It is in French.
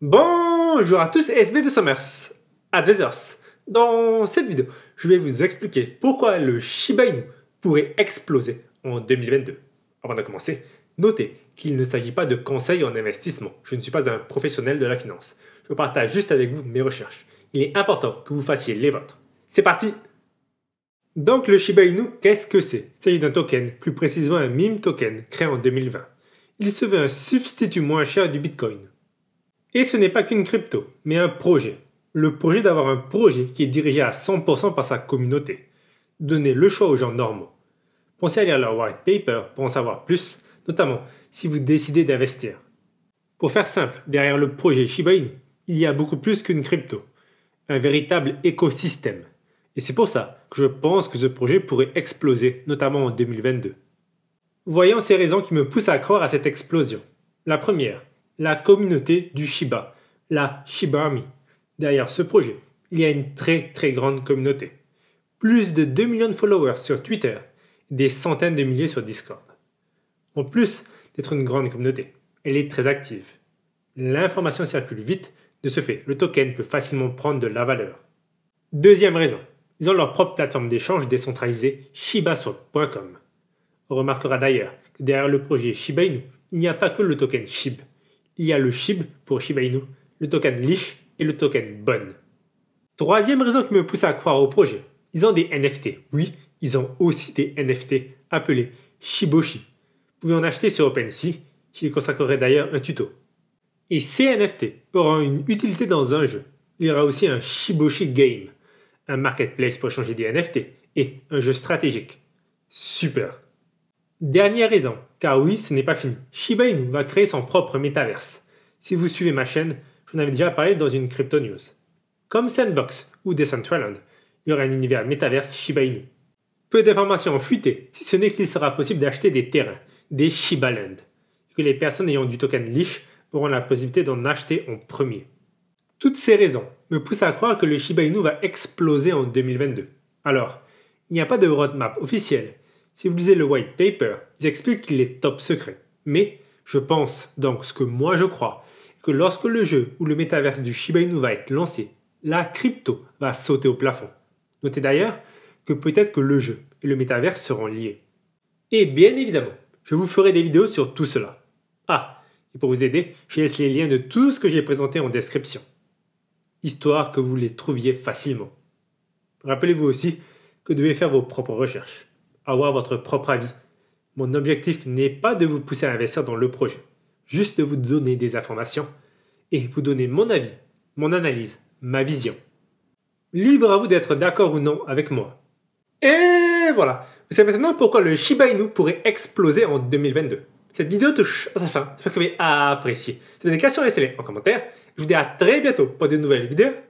Bonjour à tous et SB de Summers, Advisors. Dans cette vidéo, je vais vous expliquer pourquoi le Shiba Inu pourrait exploser en 2022. Avant de commencer, notez qu'il ne s'agit pas de conseils en investissement. Je ne suis pas un professionnel de la finance. Je partage juste avec vous mes recherches. Il est important que vous fassiez les vôtres. C'est parti Donc le Shiba Inu, qu'est-ce que c'est Il s'agit d'un token, plus précisément un meme token, créé en 2020. Il se veut un substitut moins cher du Bitcoin et ce n'est pas qu'une crypto, mais un projet. Le projet d'avoir un projet qui est dirigé à 100% par sa communauté. Donnez le choix aux gens normaux. Pensez à lire leur white paper pour en savoir plus, notamment si vous décidez d'investir. Pour faire simple, derrière le projet Shiba Inu, il y a beaucoup plus qu'une crypto, un véritable écosystème. Et c'est pour ça que je pense que ce projet pourrait exploser, notamment en 2022. Voyons ces raisons qui me poussent à croire à cette explosion. La première, la communauté du Shiba, la Shiba Army. Derrière ce projet, il y a une très très grande communauté. Plus de 2 millions de followers sur Twitter, des centaines de milliers sur Discord. En plus d'être une grande communauté, elle est très active. L'information circule vite, de ce fait, le token peut facilement prendre de la valeur. Deuxième raison, ils ont leur propre plateforme d'échange décentralisée shibaswap.com. On remarquera d'ailleurs que derrière le projet Shiba Inu, il n'y a pas que le token SHIB, il y a le SHIB pour Shiba Inu, le token lish et le token BUN. Troisième raison qui me pousse à croire au projet, ils ont des NFT. Oui, ils ont aussi des NFT appelés Shiboshi. Vous pouvez en acheter sur OpenSea, j'y consacrerai d'ailleurs un tuto. Et ces NFT auront une utilité dans un jeu. Il y aura aussi un Shiboshi Game, un marketplace pour changer des NFT et un jeu stratégique. Super Dernière raison, car oui, ce n'est pas fini. Shiba Inu va créer son propre métaverse. Si vous suivez ma chaîne, en avais déjà parlé dans une crypto news. Comme Sandbox ou Decentraland, il y aura un univers métaverse Shiba Inu. Peu d'informations ont fuité, si ce n'est qu'il sera possible d'acheter des terrains, des Shiba Land, que les personnes ayant du token Leash auront la possibilité d'en acheter en premier. Toutes ces raisons me poussent à croire que le Shiba Inu va exploser en 2022. Alors, il n'y a pas de roadmap officiel si vous lisez le white paper, ils expliquent qu'il est top secret. Mais je pense, donc ce que moi je crois, que lorsque le jeu ou le métaverse du Shiba Inu va être lancé, la crypto va sauter au plafond. Notez d'ailleurs que peut-être que le jeu et le métaverse seront liés. Et bien évidemment, je vous ferai des vidéos sur tout cela. Ah, et pour vous aider, je laisse les liens de tout ce que j'ai présenté en description, histoire que vous les trouviez facilement. Rappelez-vous aussi que vous devez faire vos propres recherches avoir votre propre avis. Mon objectif n'est pas de vous pousser à investir dans le projet, juste de vous donner des informations et vous donner mon avis, mon analyse, ma vision. Libre à vous d'être d'accord ou non avec moi. Et voilà, vous savez maintenant pourquoi le Shiba Inu pourrait exploser en 2022. Cette vidéo touche à sa fin, j'espère que vous avez apprécié. Si vous avez des questions, laissez-les en commentaire. Je vous dis à très bientôt pour de nouvelles vidéos.